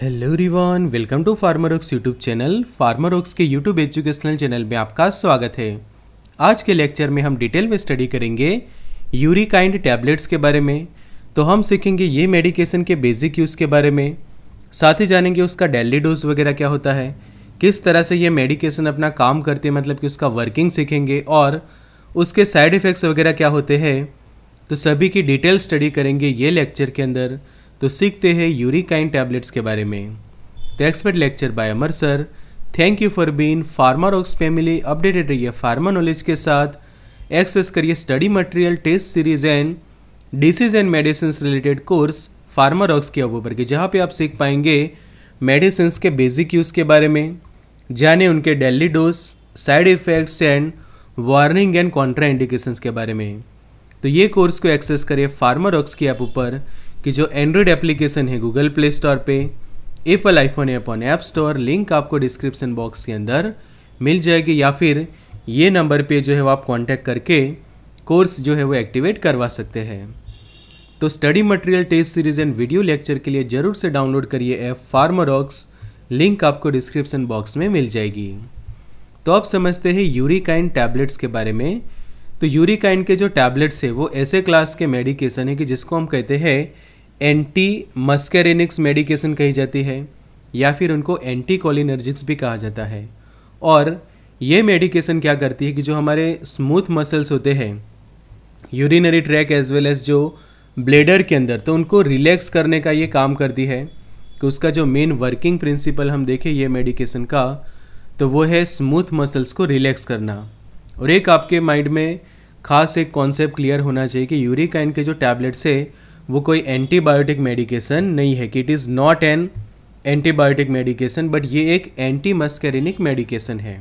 hello रिवान welcome to Pharma Rocks YouTube channel Pharma Rocks के YouTube educational channel में आपका स्वागत है आज के लेक्चर में हम डिटेल में स्टडी करेंगे यूरिकाइंड टैबलेट्स के बारे में तो हम सीखेंगे ये मेडिकेशन के बेसिक यूज़ के बारे में साथ ही जानेंगे उसका डेली डोज वगैरह क्या होता है किस तरह से ये मेडिकेशन अपना काम करते हैं मतलब कि उसका वर्किंग सीखेंगे और उसके साइड इफ़ेक्ट्स वगैरह क्या होते हैं तो सभी की डिटेल स्टडी करेंगे ये लेक्चर के अंदर तो सीखते हैं यूरिकाइन टैबलेट्स के बारे में the expert lecture by Amar sir thank you for being pharma family updated रहिए फार्मा नॉलेज के साथ एक्सेस करिए study material test series and disease and medicine related course Pharma Rocks के अब पर के जहाँ पे आप सीख पाएंगे मेडिसिन के बेसिक यूज़ के बारे में जाने उनके daily dose side effects and warning and contraindications के बारे में तो ये कोर्स को एक्सेस करिए फार्मा रॉक्स की ऐप ऊपर कि जो एंड्रॉयड एप्लीकेशन है गूगल प्ले स्टोर पे Apple iPhone app on App Store link आपको डिस्क्रिप्शन बॉक्स के अंदर मिल जाएगी या फिर ये नंबर पे जो है वो आप कांटेक्ट करके कोर्स जो है वो एक्टिवेट करवा सकते हैं तो study material test series and video lecture के लिए ज़रूर से डाउनलोड करिए ऐप फार्मारॉक्स लिंक आपको डिस्क्रिप्शन बॉक्स में मिल जाएगी तो आप समझते हैं यूरिकाइन टैबलेट्स के बारे में तो यूरिकाइन के जो टैबलेट्स है वो ऐसे क्लास के मेडिकेशन है कि जिसको हम कहते हैं एंटी मस्केरेनिक्स मेडिकेशन कही जाती है या फिर उनको एंटी कोलिनर्जिक्स भी कहा जाता है और ये मेडिकेशन क्या करती है कि जो हमारे स्मूथ मसल्स होते हैं urinary tract as well as जो ब्लेडर के अंदर तो उनको रिलैक्स करने का ये काम करती है कि उसका जो मेन वर्किंग प्रिंसिपल हम देखें ये मेडिकेशन का तो वो है स्मूथ मसल्स को रिलैक्स करना और एक आपके माइंड में खास एक कॉन्सेप्ट क्लियर होना चाहिए कि यूरिकाइन के जो टैबलेट्स है वो कोई एंटीबायोटिक मेडिकेशन नहीं है कि it is not an antibiotic medication but ये एक एंटी मस्करिनिक मेडिकेशन है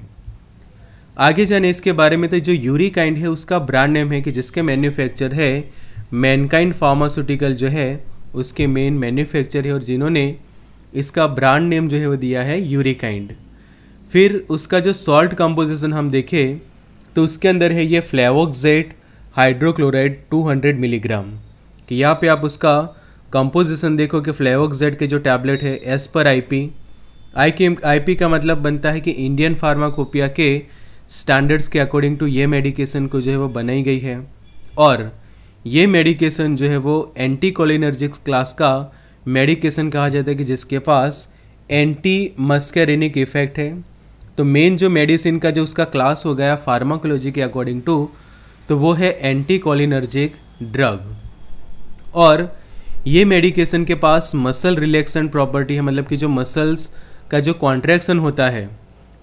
आगे जाने इसके बारे में तो जो यूरिकाइंड है उसका ब्रांड नेम है कि जिसके मैन्युफैक्चर है मैनकाइंड फार्मास्यूटिकल जो है उसके मेन मैन्युफैक्चर है और जिन्होंने इसका ब्रांड नेम जो है वो दिया है यूरिकाइंड फिर उसका जो सॉल्ट कंपोजिशन हम देखें तो उसके अंदर है ये फ्लेवोक्जेट हाइड्रोक्लोराइड 200 मिलीग्राम कि यहाँ पे आप उसका कंपोजिशन देखो कि फ्लेवोक जेड के जो टैबलेट है एस पर आईपी आई के आई का मतलब बनता है कि इंडियन फार्माकोपिया के स्टैंडर्ड्स के अकॉर्डिंग टू ये मेडिकेशन को जो है वो बनाई गई है और ये मेडिकेशन जो है वो एंटी कोलिनर्जिक्स क्लास का मेडिकेशन कहा जाता है कि जिसके पास एंटी मस्करिनिक इफेक्ट है तो मेन जो मेडिसिन का जो उसका क्लास हो गया फार्माकोलॉजी के अकॉर्डिंग टू तो वो है एंटी कोलिनर्जिक ड्रग और ये मेडिकेशन के पास मसल रिलैक्सन प्रॉपर्टी है मतलब कि जो मसल्स का जो कॉन्ट्रैक्शन होता है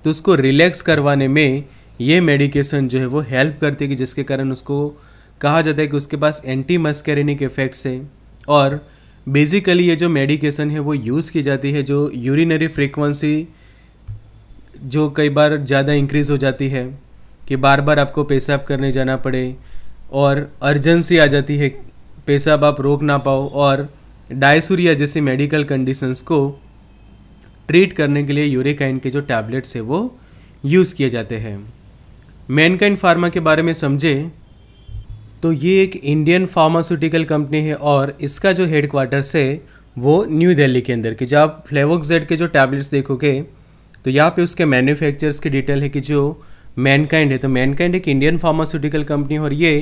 तो उसको रिलैक्स करवाने में ये मेडिकेशन जो है वो हेल्प करती है कि जिसके कारण उसको कहा जाता है कि उसके पास एंटी मस्कैरिनिक इफेक्ट्स है और बेसिकली ये जो मेडिकेशन है वो यूज़ की जाती है जो यूरिनरी फ्रीक्वेंसी जो कई बार ज़्यादा इंक्रीज़ हो जाती है कि बार बार आपको पेशाब करने जाना पड़े और अर्जेंसी आ जाती है पेशाब आप रोक ना पाओ और डायसूरिया जैसी मेडिकल कंडीशंस को ट्रीट करने के लिए यूरिकाइन के जो टैबलेट्स है वो यूज़ किए जाते हैं मैनकाइन फार्मा के बारे में समझें तो ये एक इंडियन फार्मास्यूटिकल कंपनी है और इसका जो हेड क्वार्टर्स है वो न्यू दिल्ली के अंदर कि जब आप फ्लेवोक्जेड के जो टैबलेट्स देखोगे तो यहाँ पे उसके मैन्युफैक्चरर्स की डिटेल है कि जो मैनकाइंड है तो मैनकाइंड एक इंडियन फार्मास्यूटिकल कंपनी और ये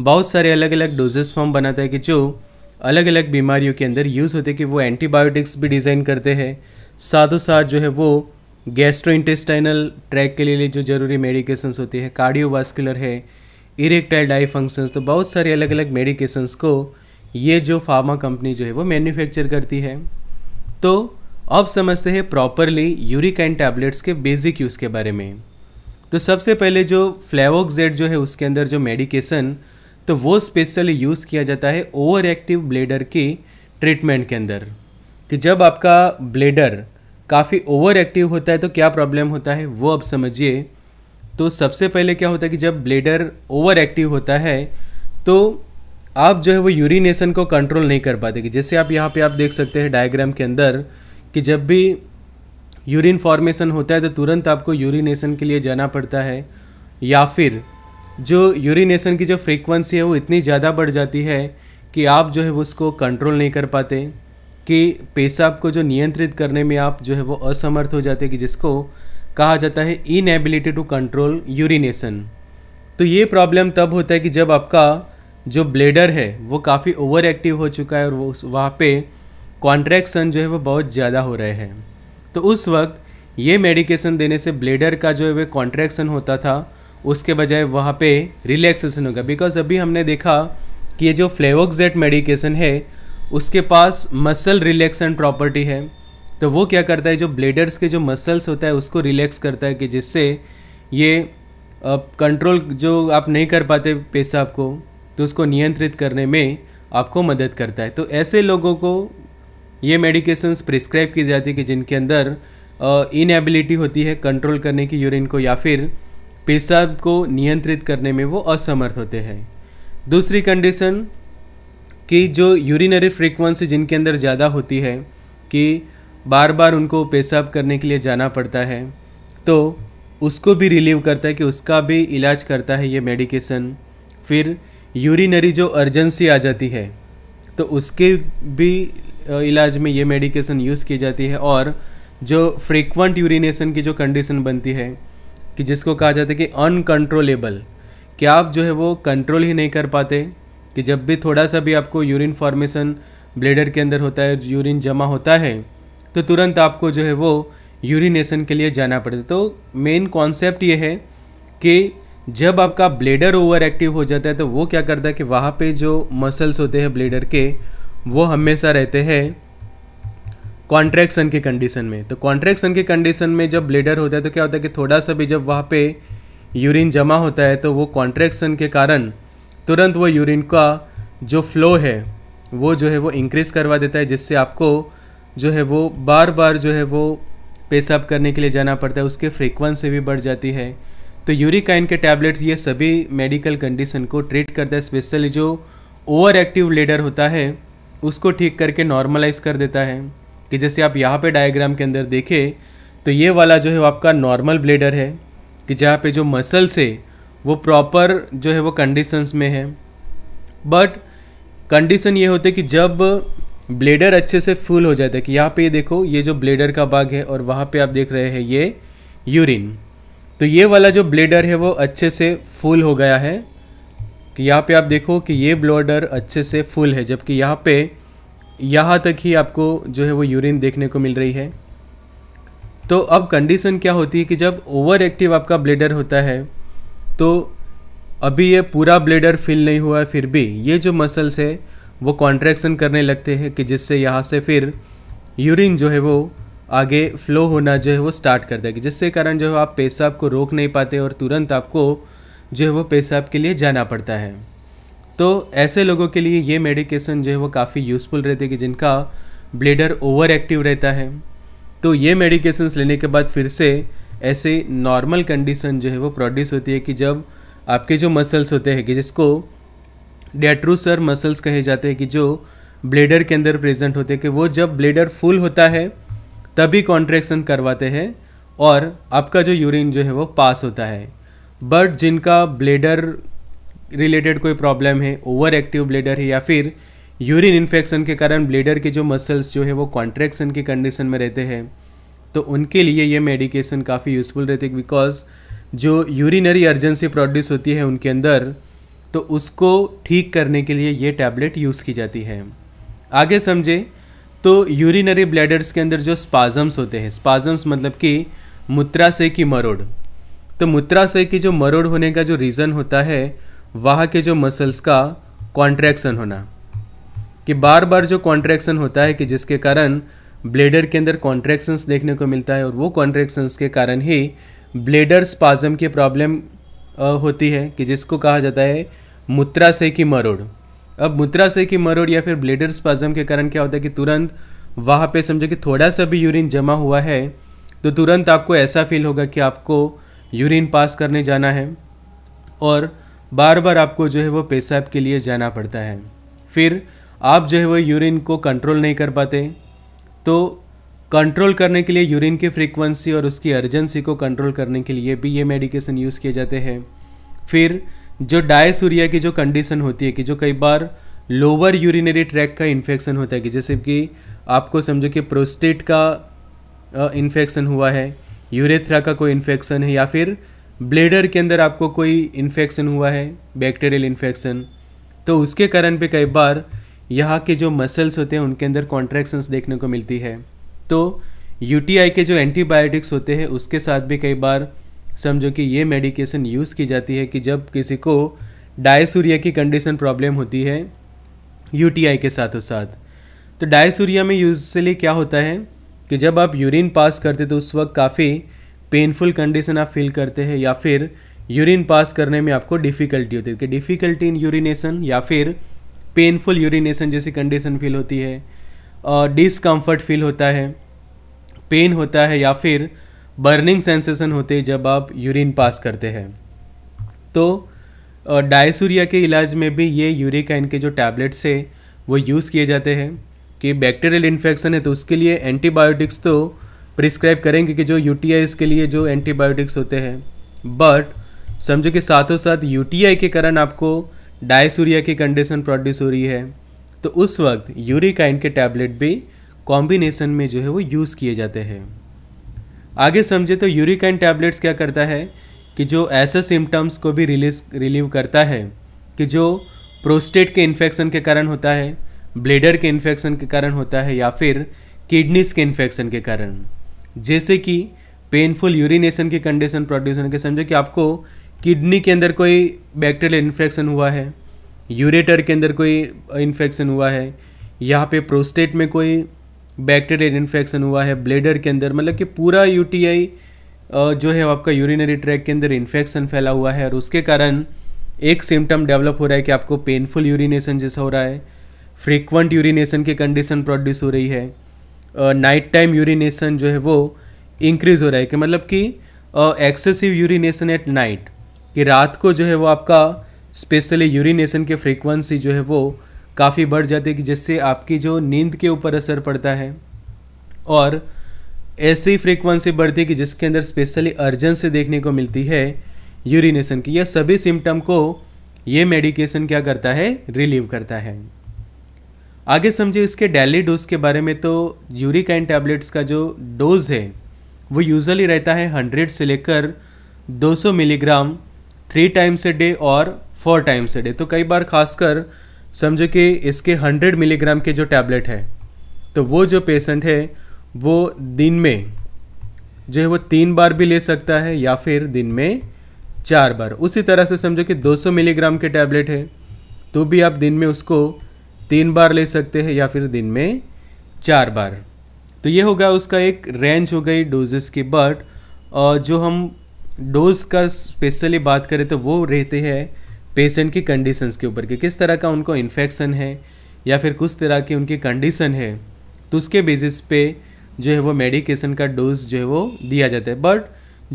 बहुत सारे अलग अलग डोजेस फॉर्म बनाता है कि जो अलग अलग बीमारियों के अंदर यूज़ होते हैं कि वो एंटीबायोटिक्स भी डिज़ाइन करते हैं साथों साथ जो है वो गैस्ट्रो इंटेस्टाइनल ट्रैक के लिए जो जरूरी मेडिकेशंस होती है कार्डियोवास्कुलर है इरेक्टाइल डाई फंक्शंस तो बहुत सारे अलग अलग मेडिकेशंस को ये जो फार्मा कंपनी जो है वो मैन्युफैक्चर करती है तो अब समझते हैं प्रॉपरली यूरिकाइन टैबलेट्स के बेसिक यूज़ के बारे में तो सबसे पहले जो फ्लेवोक्जेड जो है उसके अंदर जो मेडिकेशन तो वो स्पेशली यूज़ किया जाता है ओवर एक्टिव ब्लेडर के ट्रीटमेंट के अंदर कि जब आपका ब्लेडर काफ़ी ओवर एक्टिव होता है तो क्या प्रॉब्लम होता है वो अब समझिए तो सबसे पहले क्या होता है कि जब ब्लेडर ओवर एक्टिव होता है तो आप जो है वो यूरिनेशन को कंट्रोल नहीं कर पाते कि जैसे आप यहाँ पे आप देख सकते हैं डायग्राम के अंदर कि जब भी यूरिन फॉर्मेशन होता है तो तुरंत आपको यूरिनेशन के लिए जाना पड़ता है या फिर जो यूरिनेशन की जो फ्रीक्वेंसी है वो इतनी ज़्यादा बढ़ जाती है कि आप जो है वो उसको कंट्रोल नहीं कर पाते कि पेशाब को जो नियंत्रित करने में आप जो है वो असमर्थ हो जाते कि जिसको कहा जाता है इनएबिलिटी टू कंट्रोल यूरिनेशन तो ये प्रॉब्लम तब होता है कि जब आपका जो ब्लेडर है वो काफ़ी ओवर एक्टिव हो चुका है और वो वहाँ पे कॉन्ट्रैक्शन जो है वो बहुत ज़्यादा हो रहे हैं तो उस वक्त ये मेडिकेशन देने से ब्लेडर का जो है वह कॉन्ट्रैक्शन होता था उसके बजाय वहाँ पे रिलैक्सेशन होगा बिकॉज अभी हमने देखा कि ये जो फ्लेवोक्जेट मेडिकेशन है उसके पास मसल रिलैक्सन प्रॉपर्टी है तो वो क्या करता है जो ब्लेडर्स के जो मसल्स होता है उसको रिलैक्स करता है कि जिससे ये कंट्रोल जो आप नहीं कर पाते पेशाब को तो उसको नियंत्रित करने में आपको मदद करता है तो ऐसे लोगों को ये मेडिकेशंस प्रिस्क्राइब की जाती है कि जिनके अंदर इनएबिलिटी होती है कंट्रोल करने की यूरिन को या फिर पेशाब को नियंत्रित करने में वो असमर्थ होते हैं दूसरी कंडीशन कि जो यूरिनरी फ्रीक्वेंसी जिनके अंदर ज़्यादा होती है कि बार बार उनको पेशाब करने के लिए जाना पड़ता है तो उसको भी रिलीव करता है कि उसका भी इलाज करता है ये मेडिकेशन फिर यूरिनरी जो अर्जेंसी आ जाती है तो उसके भी इलाज में ये मेडिकेशन यूज़ की जाती है और जो फ्रीक्वेंट यूरिनेशन की जो कंडीशन बनती है कि जिसको कहा जाता है कि अनकंट्रोलेबल कि आप जो है वो कंट्रोल ही नहीं कर पाते कि जब भी थोड़ा सा भी आपको यूरिन फॉर्मेशन ब्लेडर के अंदर होता है यूरिन जमा होता है तो तुरंत आपको जो है वो यूरिनेशन के लिए जाना पड़ता तो मेन कॉन्सेप्ट ये है कि जब आपका ब्लेडर ओवर एक्टिव हो जाता है तो वो क्या करता है कि वहाँ पे जो मसल्स होते हैं ब्लेडर के वो हमेशा रहते हैं कॉन्ट्रैक्शन के कंडीशन में तो कॉन्ट्रैक्शन के कंडीशन में जब ब्लेडर होता है तो क्या होता है कि थोड़ा सा भी जब वहाँ पे यूरिन जमा होता है तो वो कॉन्ट्रैक्शन के कारण तुरंत वो यूरिन का जो फ्लो है वो जो है वो इंक्रीज़ करवा देता है जिससे आपको जो है वो बार बार जो है वो पेशाब करने के लिए जाना पड़ता है उसके फ्रीक्वेंसी भी बढ़ जाती है तो यूरिकाइन के टैबलेट्स ये सभी मेडिकल कंडीशन को ट्रीट करता है स्पेशली जो ओवर एक्टिव लेडर होता है उसको ठीक करके नॉर्मलाइज कर देता है कि जैसे आप यहाँ पे डायग्राम के अंदर देखें तो ये वाला जो है वो आपका नॉर्मल ब्लेडर है कि जहाँ पे जो मसल्स है वो प्रॉपर जो है वो कंडीशंस में है बट कंडीशन ये होते कि जब ब्लेडर अच्छे से फुल हो जाता है कि यहाँ पे ये देखो ये जो ब्लेडर का भाग है और वहाँ पे आप देख रहे हैं ये यूरिन तो ये वाला जो ब्लेडर है वो अच्छे से फुल हो गया है कि यहाँ पे आप देखो कि ये ब्लेडर अच्छे से फुल है जबकि यहाँ पे यहाँ तक ही आपको जो है वो यूरिन देखने को मिल रही है तो अब कंडीशन क्या होती है कि जब ओवर एक्टिव आपका ब्लेडर होता है तो अभी ये पूरा ब्लेडर फिल नहीं हुआ है फिर भी ये जो मसल्स है वो कॉन्ट्रैक्शन करने लगते हैं कि जिससे यहाँ से फिर यूरिन जो है वो आगे फ्लो होना जो है वो स्टार्ट कर देगी जिससे कारण जो है आप पेशाब को रोक नहीं पाते और तुरंत आपको जो है वो पेशाब के लिए जाना पड़ता है तो ऐसे लोगों के लिए ये मेडिकेशन जो है वो काफ़ी यूज़फुल रहती है कि जिनका ब्लेडर ओवर एक्टिव रहता है तो ये मेडिकेशंस लेने के बाद फिर से ऐसे नॉर्मल कंडीशन जो है वो प्रोड्यूस होती है कि जब आपके जो मसल्स होते हैं कि जिसको डेट्रूसर मसल्स कहे जाते हैं कि जो ब्लेडर के अंदर प्रेजेंट होते हैं कि वो जब ब्लेडर फुल होता है तभी कॉन्ट्रैक्शन करवाते हैं और आपका जो यूरिन जो है वो पास होता है बट जिनका ब्लेडर रिलेटेड कोई प्रॉब्लम है ओवर एक्टिव ब्लेडर है या फिर यूरिन इन्फेक्शन के कारण ब्लेडर के जो मसल्स जो है वो कॉन्ट्रैक्शन की कंडीशन में रहते हैं तो उनके लिए ये मेडिकेशन काफ़ी यूज़फुल रहती है बिकॉज जो यूरिनरी अर्जेंसी प्रोड्यूस होती है उनके अंदर तो उसको ठीक करने के लिए ये टैबलेट यूज़ की जाती है आगे समझे तो यूरिनरी ब्लैडर्स के अंदर जो स्पाजम्स होते हैं स्पाजम्स मतलब कि मूत्राशय की मरोड़ तो मूत्राशय की जो मरोड़ होने का जो रीज़न होता है वहाँ के जो मसल्स का कॉन्ट्रैक्शन होना कि बार बार जो कॉन्ट्रैक्शन होता है कि जिसके कारण ब्लेडर के अंदर कॉन्ट्रैक्शंस देखने को मिलता है और वो कॉन्ट्रैक्शंस के कारण ही ब्लेडर स्पाजम की प्रॉब्लम होती है कि जिसको कहा जाता है मूत्राशय की मरोड़ अब मूत्राशय की मरोड़ या फिर ब्लेडर स्पाजम के कारण क्या होता है कि तुरंत वहाँ पे समझो कि थोड़ा सा भी यूरिन जमा हुआ है तो तुरंत आपको ऐसा फील होगा कि आपको यूरिन पास करने जाना है और बार बार आपको जो है वो पेशाब के लिए जाना पड़ता है फिर आप जो है वो यूरिन को कंट्रोल नहीं कर पाते तो कंट्रोल करने के लिए यूरिन की फ्रीक्वेंसी और उसकी अर्जेंसी को कंट्रोल करने के लिए भी ये मेडिकेशन यूज़ किए जाते हैं फिर जो डायसूरिया की जो कंडीशन होती है कि जो कई बार लोअर यूरिनरी ट्रैक का इन्फेक्शन होता है कि जैसे कि आपको समझो कि प्रोस्टेट का इन्फेक्शन हुआ है यूरेथ्रा का कोई इन्फेक्शन है या फिर ब्लेडर के अंदर आपको कोई इन्फेक्शन हुआ है बैक्टीरियल इन्फेक्शन तो उसके कारण पे कई बार यहाँ के जो मसल्स होते हैं उनके अंदर कॉन्ट्रैक्शंस देखने को मिलती है तो यू के जो एंटीबायोटिक्स होते हैं उसके साथ भी कई बार समझो कि ये मेडिकेशन यूज़ की जाती है कि जब किसी को डायसूरिया की कंडीशन प्रॉब्लम होती है यू के साथों साथ तो डायसूरिया में यूजली क्या होता है कि जब आप यूरिन पास करते तो उस वक्त काफ़ी पेनफुल कंडीशन आप फील करते हैं या फिर यूरिन पास करने में आपको डिफ़िकल्टी होती है कि डिफ़िकल्टी इन यूरिनेशन या फिर पेनफुल यूरिनेशन जैसी कंडीशन फील होती है और डिसकम्फर्ट फील होता है पेन होता है या फिर बर्निंग सेंसेशन होते हैं जब आप यूरिन पास करते हैं तो डायसूरिया के इलाज में भी ये यूरिका इनके जो टैबलेट्स है वो यूज़ किए जाते हैं कि बैक्टीरियल इन्फेक्शन है तो उसके लिए एंटीबायोटिक्स तो प्रिस्क्राइब करेंगे कि जो यू के लिए जो एंटीबायोटिक्स होते हैं बट समझो कि साथों साथ यू के कारण आपको डायसूरिया की कंडीशन प्रोड्यूस हो रही है तो उस वक्त यूरिकाइन के टैबलेट भी कॉम्बिनेशन में जो है वो यूज़ किए जाते हैं आगे समझे तो यूरिकाइन टैबलेट्स क्या करता है कि जो ऐसे सिम्टम्स को भी रिलीज रिलीव करता है कि जो प्रोस्टेट के इन्फेक्शन के कारण होता है ब्लेडर के इन्फेक्शन के कारण होता है या फिर किडनीस के इन्फेक्शन के कारण जैसे कि पेनफुल यूरिनेशन की कंडीशन प्रोड्यूस होने के समझो कि आपको किडनी के अंदर कोई बैक्टीरियल इन्फेक्शन हुआ है यूरेटर के अंदर कोई इन्फेक्शन हुआ है यहाँ पे प्रोस्टेट में कोई बैक्टीरियल इन्फेक्शन हुआ है ब्लेडर के अंदर मतलब कि पूरा यू जो है आपका यूरिनरी ट्रैक के अंदर इन्फेक्शन फैला हुआ है और उसके कारण एक सिम्टम डेवलप हो रहा है कि आपको पेनफुल यूरिनेशन जैसा हो रहा है फ्रीक्वेंट यूरिनेशन की कंडीशन प्रोड्यूस हो रही है नाइट टाइम यूरिनेशन जो है वो इंक्रीज़ हो रहा है कि मतलब कि एक्सेसिव यूरिनेशन एट नाइट कि रात को जो है वो आपका स्पेशली यूरिनेशन की फ्रीक्वेंसी जो है वो काफ़ी बढ़ जाती है कि जिससे आपकी जो नींद के ऊपर असर पड़ता है और ऐसी फ्रीक्वेंसी बढ़ती है कि जिसके अंदर स्पेशली अर्जेंसी देखने को मिलती है यूरिनेशन की यह सभी सिम्टम को ये मेडिकेशन क्या करता है रिलीव करता है आगे समझे इसके डेली डोज के बारे में तो यूरिकाइन टैबलेट्स का जो डोज है वो यूजली रहता है हंड्रेड से लेकर 200 milligram three times a day और फोर टाइम्स ए डे तो कई बार खासकर समझो कि इसके 100 मिलीग्राम के जो टैबलेट है तो वो जो पेशेंट है वो दिन में जो है वो तीन बार भी ले सकता है या फिर दिन में चार बार उसी तरह से समझो कि 200 मिलीग्राम के टैबलेट है तो भी आप दिन में उसको तीन बार ले सकते हैं या फिर दिन में चार बार तो ये होगा उसका एक रेंज हो गई डोजेस की बट और जो हम डोज का स्पेशली बात करें तो वो रहते हैं पेशेंट की कंडीशंस के ऊपर कि किस तरह का उनको इन्फेक्शन है या फिर कुछ तरह की उनकी कंडीशन है तो उसके बेसिस पे जो है वो मेडिकेशन का डोज जो है वो दिया जाता है बट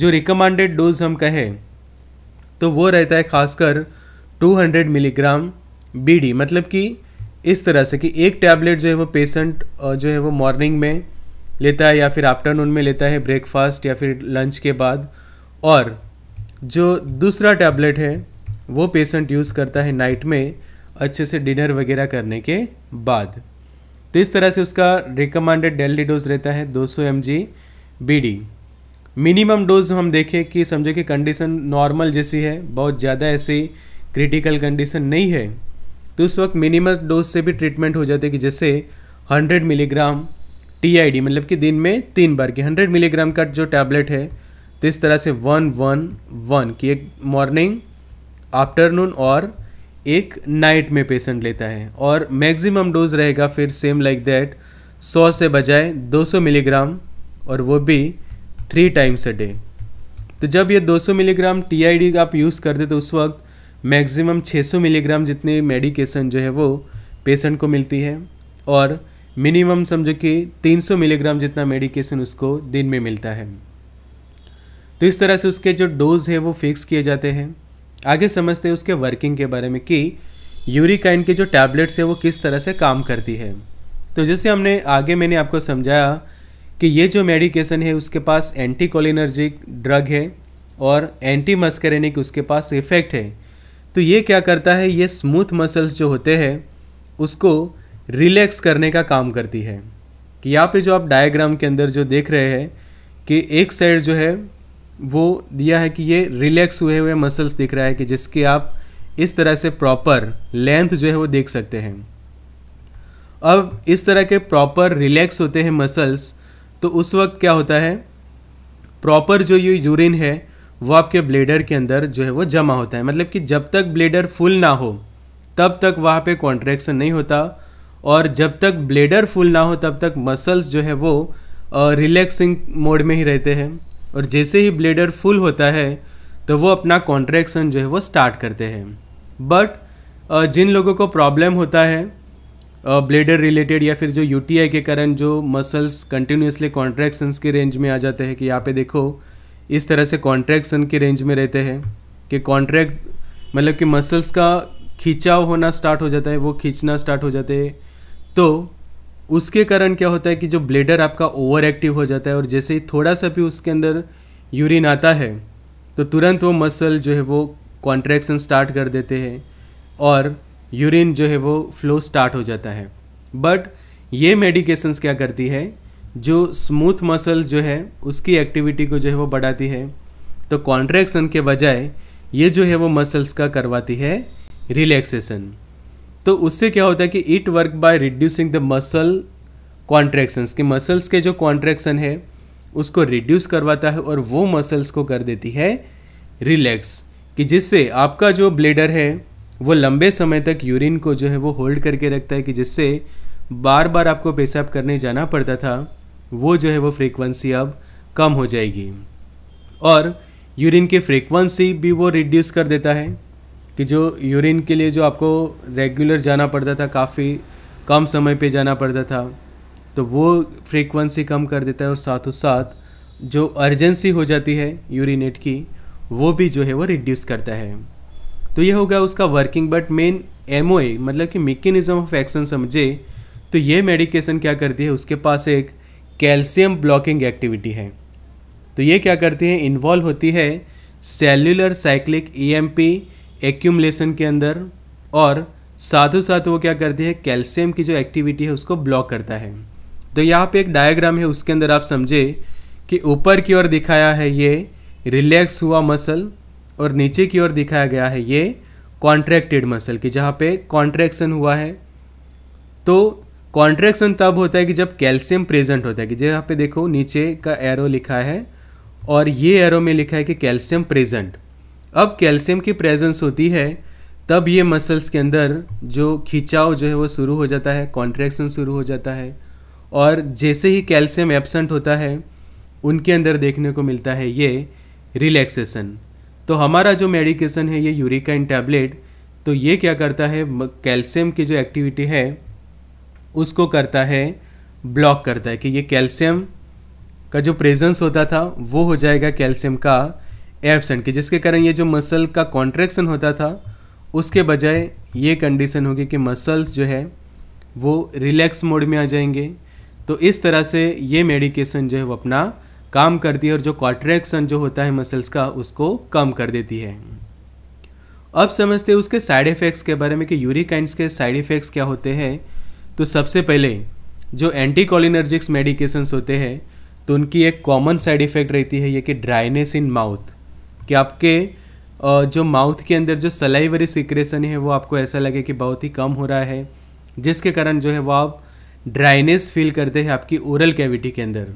जो रिकमेंडेड डोज हम कहें तो वो रहता है खासकर 200 मिलीग्राम बीडी मतलब कि इस तरह से कि एक टैबलेट जो है वो पेशेंट जो है वो मॉर्निंग में लेता है या फिर आफ्टरनून में लेता है ब्रेकफास्ट या फिर लंच के बाद और जो दूसरा टैबलेट है वो पेशेंट यूज़ करता है नाइट में अच्छे से डिनर वगैरह करने के बाद तो इस तरह से उसका रिकमेंडेड डेली डोज रहता है 200 सौ M G B D minimum dose हम देखें कि समझे कि कंडीशन नॉर्मल जैसी है बहुत ज़्यादा ऐसी क्रिटिकल कंडीशन नहीं है तो उस वक्त मिनिमम डोज से भी ट्रीटमेंट हो जाती है कि जैसे 100 मिलीग्राम टीआईडी मतलब कि दिन में तीन बार की 100 मिलीग्राम का जो टैबलेट है तो इस तरह से वन वन वन की एक मॉर्निंग आफ्टरनून और एक नाइट में पेशेंट लेता है और मैक्सिमम डोज रहेगा फिर सेम लाइक दैट 100 से बजाय 200 मिलीग्राम और वो भी थ्री टाइम्स अ डे तो जब ये 200 मिलीग्राम टीआईडी आप यूज़ करते तो उस वक्त मैक्सिमम 600 मिलीग्राम जितनी मेडिकेशन जो है वो पेशेंट को मिलती है और मिनिमम समझो कि 300 मिलीग्राम जितना मेडिकेशन उसको दिन में मिलता है तो इस तरह से उसके जो डोज है वो फिक्स किए जाते हैं आगे समझते हैं उसके वर्किंग के बारे में कि यूरिकाइन के जो टैबलेट्स है वो किस तरह से काम करती है तो जैसे हमने आगे मैंने आपको समझाया कि ये जो मेडिकेशन है उसके पास एंटी कोलिनर्जिक ड्रग है और एंटी मस्करेनिक उसके पास इफेक्ट है तो ये क्या करता है ये स्मूथ मसल्स जो होते हैं उसको रिलैक्स करने का काम करती है कि यहाँ पे जो आप डायग्राम के अंदर जो देख रहे हैं कि एक साइड जो है वो दिया है कि ये रिलैक्स हुए हुए मसल्स दिख रहा है कि जिसके आप इस तरह से प्रॉपर लेंथ जो है वो देख सकते हैं अब इस तरह के प्रॉपर रिलैक्स होते हैं मसल्स तो उस वक्त क्या होता है प्रॉपर जो ये यूरिन है वो आपके ब्लेडर के अंदर जो है वो जमा होता है मतलब कि जब तक ब्लेडर फुल ना हो तब तक वहाँ पे कॉन्ट्रैक्शन नहीं होता और जब तक ब्लेडर फुल ना हो तब तक मसल्स जो है वो रिलैक्सिंग मोड में ही रहते हैं और जैसे ही ब्लेडर फुल होता है तो वो अपना कॉन्ट्रैक्शन जो है वो स्टार्ट करते हैं बट जिन लोगों को प्रॉब्लम होता है ब्लेडर रिलेटेड या फिर जो यूटीआई के कारण जो मसल्स कंटिन्यूसली कॉन्ट्रैक्शंस के रेंज में आ जाते हैं कि यहाँ पे देखो इस तरह से कॉन्ट्रैक्ट सन रेंज में रहते हैं कि कॉन्ट्रैक्ट मतलब कि मसल्स का खिंचाव होना स्टार्ट हो जाता है वो खींचना स्टार्ट हो जाते हैं तो उसके कारण क्या होता है कि जो ब्लेडर आपका ओवर एक्टिव हो जाता है और जैसे ही थोड़ा सा भी उसके अंदर यूरिन आता है तो तुरंत वो मसल जो है वो कॉन्ट्रैक्शन स्टार्ट कर देते हैं और यूरिन जो है वो फ्लो स्टार्ट हो जाता है बट ये मेडिकेशंस क्या करती है जो स्मूथ मसल जो है उसकी एक्टिविटी को जो है वो बढ़ाती है तो कॉन्ट्रैक्शन के बजाय ये जो है वो मसल्स का करवाती है रिलैक्सेशन तो उससे क्या होता है कि it work by reducing the muscle contractions के मसल्स के जो कॉन्ट्रैक्शन है उसको रिड्यूस करवाता है और वो मसल्स को कर देती है रिलैक्स कि जिससे आपका जो ब्लेडर है वो लंबे समय तक यूरिन को जो है वो होल्ड करके रखता है कि जिससे बार बार आपको पेशाब करने जाना पड़ता था वो जो है वो फ्रीक्वेंसी अब कम हो जाएगी और यूरिन की फ्रीक्वेंसी भी वो रिड्यूस कर देता है कि जो यूरिन के लिए जो आपको रेगुलर जाना पड़ता था काफ़ी कम समय पे जाना पड़ता था तो वो फ्रीक्वेंसी कम कर देता है और साथ साथ जो अर्जेंसी हो जाती है यूरिनेट की वो भी जो है वो रिड्यूस करता है तो ये होगा उसका वर्किंग बट मेन एम मतलब कि मेकेनिज़म ऑफ एक्शन समझे तो ये मेडिकेशन क्या करती है उसके पास एक कैल्शियम ब्लॉकिंग एक्टिविटी है तो ये क्या करती है इन्वॉल्व होती है cellular cyclic AMP e accumulation के अंदर और साथ ही साथ वो क्या करती है कैल्शियम की जो एक्टिविटी है उसको ब्लॉक करता है तो यहाँ पे एक डायग्राम है उसके अंदर आप समझे कि ऊपर की ओर दिखाया है ये रिलैक्स हुआ मसल और नीचे की ओर दिखाया गया है ये कॉन्ट्रैक्टेड मसल की जहाँ पे कॉन्ट्रैक्शन हुआ है तो कॉन्ट्रेक्शन तब होता है कि जब कैल्शियम प्रेजेंट होता है कि यहाँ पे देखो नीचे का एरो लिखा है और ये एरो में लिखा है कि कैल्शियम प्रेजेंट अब कैल्शियम की प्रेजेंस होती है तब ये मसल्स के अंदर जो खिंचाव जो है वो शुरू हो जाता है कॉन्ट्रैक्शन शुरू हो जाता है और जैसे ही कैल्शियम एबसेंट होता है उनके अंदर देखने को मिलता है ये रिलैक्सेशन तो हमारा जो मेडिकेशन है ये यूरिकाइन टैबलेट तो ये क्या करता है कैल्शियम की जो एक्टिविटी है उसको करता है ब्लॉक करता है कि ये कैल्शियम का जो प्रेजेंस होता था वो हो जाएगा कैल्शियम का एबसेंट कि जिसके कारण ये जो मसल का कॉन्ट्रैक्शन होता था उसके बजाय ये कंडीशन होगी कि मसल्स जो है वो रिलैक्स मोड में आ जाएंगे तो इस तरह से ये मेडिकेशन जो है वो अपना काम करती है और जो कॉन्ट्रैक्शन जो होता है मसल्स का उसको कम कर देती है अब समझते हैं उसके साइड इफ़ेक्ट्स के बारे में कि यूरिकाइंस के साइड इफ़ेक्ट्स क्या होते हैं तो सबसे पहले जो एंटी कॉलिनर्जिक्स मेडिकेशंस होते हैं तो उनकी एक कॉमन साइड इफ़ेक्ट रहती है ये कि ड्राइनेस इन माउथ कि आपके जो माउथ के अंदर जो सलाइवरी सिक्रेशन है वो आपको ऐसा लगे कि बहुत ही कम हो रहा है जिसके कारण जो है वो आप ड्राइनेस फील करते हैं आपकी ओरल कैविटी के अंदर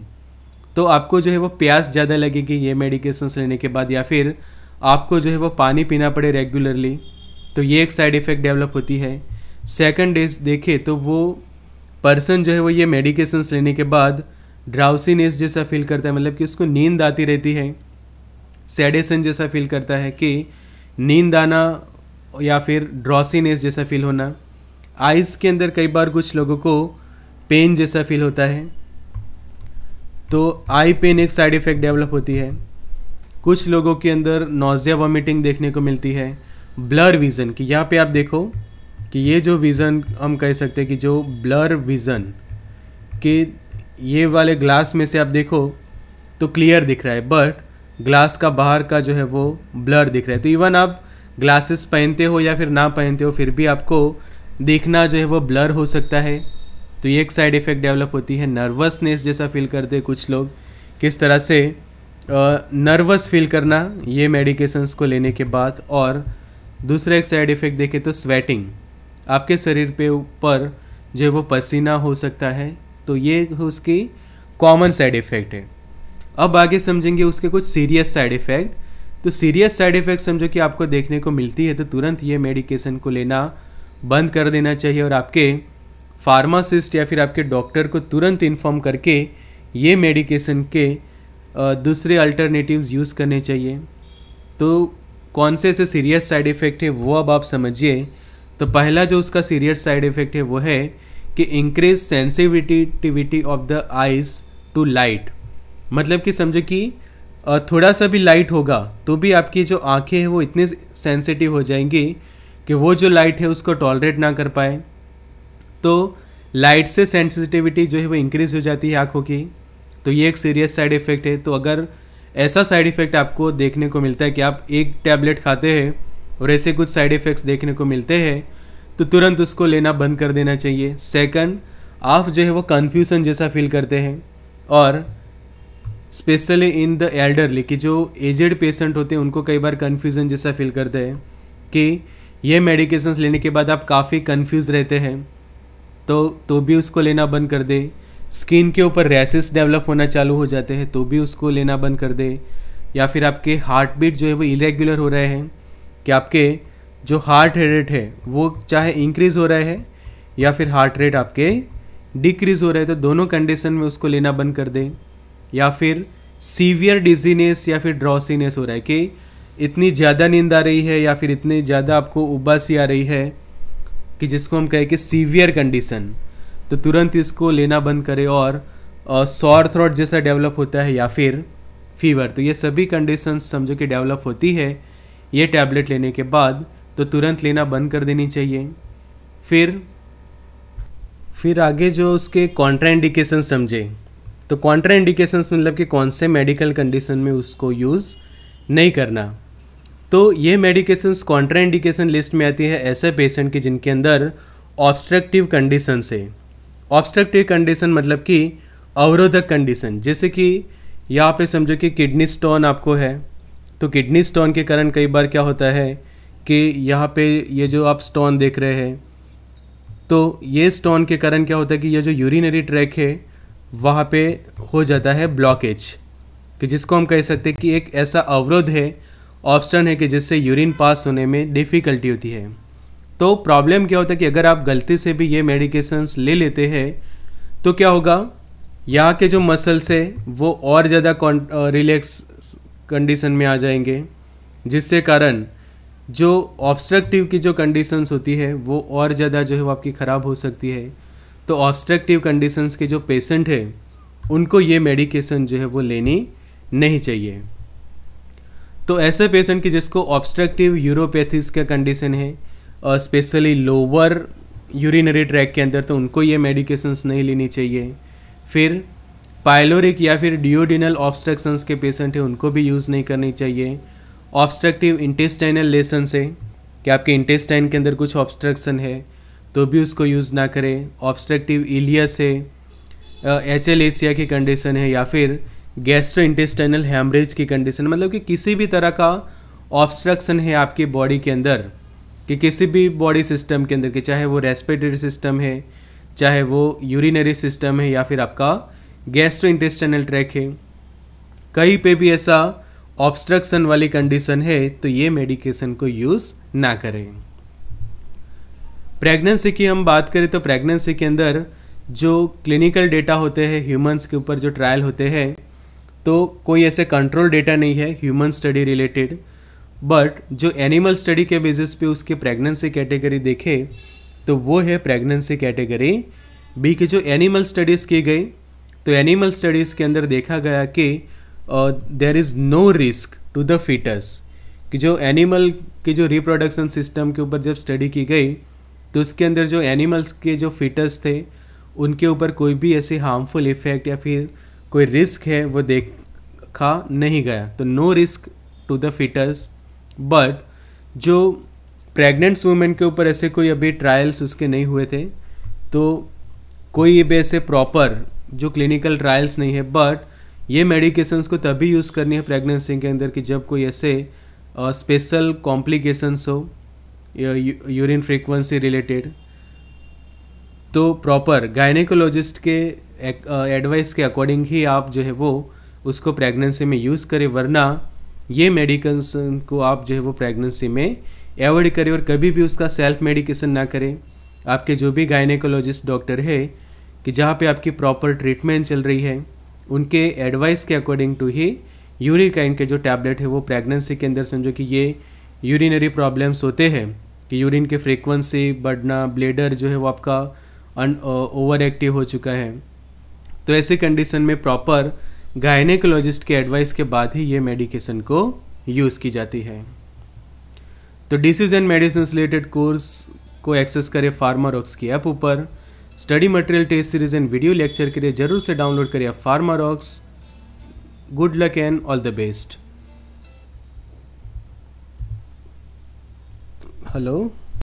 तो आपको जो है वो प्यास ज़्यादा लगेगी ये मेडिकेशंस लेने के बाद या फिर आपको जो है वो पानी पीना पड़े रेगुलरली तो ये एक साइड इफ़ेक्ट डेवलप होती है सेकंड डेज देखे तो वो पर्सन जो है वो ये मेडिकेशंस लेने के बाद ड्राउसीनेस जैसा फील करता है मतलब कि उसको नींद आती रहती है सेडेसन जैसा फील करता है कि नींद आना या फिर ड्रॉसीनेस जैसा फील होना आइज़ के अंदर कई बार कुछ लोगों को पेन जैसा फील होता है तो आई पेन एक साइड इफ़ेक्ट डेवलप होती है कुछ लोगों के अंदर नोज़िया वॉमिटिंग देखने को मिलती है ब्लर विज़न कि यहाँ पे आप देखो कि ये जो विज़न हम कह सकते हैं कि जो ब्लर विज़न कि ये वाले ग्लास में से आप देखो तो क्लियर दिख रहा है बट ग्लास का बाहर का जो है वो ब्लर दिख रहा है तो इवन आप ग्लासेस पहनते हो या फिर ना पहनते हो फिर भी आपको देखना जो है वो ब्लर हो सकता है तो ये एक साइड इफ़ेक्ट डेवलप होती है नर्वसनेस जैसा फील करते हैं कुछ लोग किस तरह से नर्वस फील करना ये मेडिकेशंस को लेने के बाद और दूसरा एक साइड इफ़ेक्ट देखें तो स्वेटिंग आपके शरीर पे ऊपर जो है वो पसीना हो सकता है तो ये उसकी कॉमन साइड इफ़ेक्ट है अब आगे समझेंगे उसके कुछ सीरियस साइड इफ़ेक्ट तो सीरियस साइड इफ़ेक्ट समझो कि आपको देखने को मिलती है तो तुरंत ये मेडिकेशन को लेना बंद कर देना चाहिए और आपके फार्मासिस्ट या फिर आपके डॉक्टर को तुरंत इन्फॉर्म करके ये मेडिकेशन के दूसरे अल्टरनेटिव्स यूज़ करने चाहिए तो कौन से ऐसे सीरियस साइड इफ़ेक्ट है वो अब आप समझिए तो पहला जो उसका सीरियस साइड इफेक्ट है वो है कि increase sensitivity of the eyes to light मतलब कि समझो कि थोड़ा सा भी लाइट होगा तो भी आपकी जो आंखें हैं वो इतनी सेंसिटिव हो जाएंगी कि वो जो लाइट है उसको टॉलरेट ना कर पाए तो लाइट से सेंसिटिविटी जो है वो इंक्रीज़ हो जाती है आँखों की तो ये एक सीरियस साइड इफ़ेक्ट है तो अगर ऐसा साइड इफ़ेक्ट आपको देखने को मिलता है कि आप एक टैबलेट खाते हैं और ऐसे कुछ साइड इफ़ेक्ट्स देखने को मिलते हैं तो तुरंत उसको लेना बंद कर देना चाहिए सेकंड आप जो है वो कन्फ्यूज़न जैसा फील करते हैं और स्पेशली इन द एल्डरली कि जो एजड पेशेंट होते हैं उनको कई बार कन्फ्यूज़न जैसा फील करते हैं कि ये मेडिकेशंस लेने के बाद आप काफ़ी कन्फ्यूज़ रहते हैं तो तो भी उसको लेना बंद कर दे स्किन के ऊपर रैसेस डेवलप होना चालू हो जाते हैं तो भी उसको लेना बंद कर दे या फिर आपके हार्ट बीट जो है वो इरेगुलर हो रहे हैं कि आपके जो हार्ट रेट है वो चाहे इंक्रीज़ हो रहा है या फिर हार्ट रेट आपके डिक्रीज़ हो रहे हैं तो दोनों कंडीशन में उसको लेना बंद कर दें या फिर सीवियर डिजीनेस या फिर ड्रॉसीनेस हो रहा है कि इतनी ज़्यादा नींद आ रही है या फिर इतनी ज़्यादा आपको उबासी आ रही है कि जिसको हम कहें कि सीवियर कंडीशन तो तुरंत इसको लेना बंद करें और सॉर थ्रॉट जैसा डेवलप होता है या फिर फीवर तो ये सभी कंडीशंस समझो कि डेवलप होती है ये टैबलेट लेने के बाद तो तुरंत लेना बंद कर देनी चाहिए फिर फिर आगे जो उसके कॉन्ट्राइंडिकेशन समझे तो इंडिकेशन मतलब कि कौन से मेडिकल कंडीशन में उसको यूज़ नहीं करना तो ये मेडिकेशंस कॉन्ट्राइंडिकेशन लिस्ट में आती है ऐसे पेशेंट की जिनके अंदर ऑब्स्ट्रक्टिव कंडीशन है ऑब्स्ट्रक्टिव कंडीशन मतलब कि अवरोधक कंडीशन जैसे कि यहाँ पे समझो कि किडनी स्टोन आपको है तो किडनी स्टोन के कारण कई बार क्या होता है कि यहाँ पे ये जो आप स्टोन देख रहे हैं तो ये स्टोन के कारण क्या होता है कि ये जो यूरिनरी ट्रैक है वहाँ पे हो जाता है ब्लॉकेज कि जिसको हम कह सकते हैं कि एक ऐसा अवरोध है ऑप्शन है कि जिससे यूरिन पास होने में डिफ़िकल्टी होती है तो प्रॉब्लम क्या होता है कि अगर आप गलती से भी ये मेडिकेशंस ले लेते हैं तो क्या होगा यहाँ के जो मसल्स है वो और ज़्यादा रिलैक्स कंडीशन में आ जाएंगे जिससे कारण जो ऑब्स्ट्रक्टिव की जो कंडीशंस होती है वो और ज़्यादा जो है वो आपकी ख़राब हो सकती है तो ऑब्स्ट्रक्टिव कंडीशंस के जो पेशेंट हैं उनको ये मेडिकेशन जो है वो लेनी नहीं चाहिए तो ऐसे पेशेंट की जिसको ऑब्स्ट्रक्टिव यूरोपैथिस का कंडीशन है और स्पेशली लोअर यूरिनरी ट्रैक के अंदर तो उनको ये मेडिकेशंस नहीं लेनी चाहिए फिर पायलोरिक या फिर डिओडिनल ऑब्स्ट्रक्शंस के पेशेंट हैं उनको भी यूज़ नहीं करनी चाहिए ऑब्स्ट्रक्टिव इंटेस्टाइनल लेसन है कि आपके इंटेस्टाइन के अंदर कुछ ऑब्स्ट्रक्शन है तो भी उसको यूज़ ना करें ऑब्स्ट्रक्टिव इलियस है एच एल एसिया की कंडीशन है या फिर गैस्ट्रो इंटेस्टाइनल हेमरेज की कंडीशन मतलब कि किसी भी तरह का ऑब्स्ट्रक्शन है आपके बॉडी के अंदर कि किसी भी बॉडी सिस्टम के अंदर कि चाहे वो रेस्पिरेटरी सिस्टम है चाहे वो यूरिनरी सिस्टम है या फिर आपका गैस्ट्रो इंटेस्टनल ट्रैक है कहीं पे भी ऐसा ऑब्स्ट्रक्शन वाली कंडीशन है तो ये मेडिकेशन को यूज़ ना करें प्रेगनेंसी की हम बात करें तो प्रेगनेंसी के अंदर जो क्लिनिकल डेटा होते हैं ह्यूमंस के ऊपर जो ट्रायल होते हैं तो कोई ऐसे कंट्रोल डेटा नहीं है ह्यूमन स्टडी रिलेटेड बट जो एनिमल स्टडी के बेसिस पे उसकी प्रेगनेंसी कैटेगरी देखे तो वो है प्रेगनेंसी कैटेगरी बी के जो एनिमल स्टडीज़ की गई तो एनिमल स्टडीज़ के अंदर देखा गया कि there is no risk to the foetus कि जो एनिमल के जो रिप्रोडक्शन सिस्टम के ऊपर जब स्टडी की गई तो उसके अंदर जो एनिमल्स के जो फिटस थे उनके ऊपर कोई भी ऐसे हार्मफुल इफ़ेक्ट या फिर कोई रिस्क है वो देखा नहीं गया तो no risk to the foetus but जो प्रेग्नेंट्स वुमेन के ऊपर ऐसे कोई अभी ट्रायल्स उसके नहीं हुए थे तो कोई भी ऐसे प्रॉपर जो क्लिनिकल ट्रायल्स नहीं है बट ये मेडिकेशंस को तभी यूज़ करनी है प्रेगनेंसी के अंदर कि जब कोई ऐसे स्पेशल कॉम्प्लिकेशंस हो यूरिन फ्रीक्वेंसी रिलेटेड तो प्रॉपर गायनेकोलॉजिस्ट के एडवाइस के अकॉर्डिंग ही आप जो है वो उसको प्रेगनेंसी में यूज़ करें वरना ये मेडिकेशन को आप जो है वो प्रेगनेंसी में अवॉइड करें और कभी भी उसका सेल्फ मेडिकेशन ना करें आपके जो भी गायनेकोलॉजिस्ट डॉक्टर है कि जहाँ पे आपकी प्रॉपर ट्रीटमेंट चल रही है उनके एडवाइस के अकॉर्डिंग टू ही यूरिकाइन के जो टैबलेट है वो प्रेगनेंसी के अंदर समझो कि ये यूरिनरी प्रॉब्लम्स होते हैं कि यूरिन की फ्रीक्वेंसी बढ़ना ब्लेडर जो है वो आपका अन ओवर एक्टिव हो चुका है तो ऐसे कंडीशन में प्रॉपर गायनेकोलॉजिस्ट के एडवाइस के बाद ही ये मेडिकेशन को यूज़ की जाती है तो disease and medicine related course को एक्सेस करें फार्मा रॉक्स की ऐप ऊपर study material test series and video lecture के लिए जरूर से डाउनलोड करिए Pharma Rocks good luck and all the best hello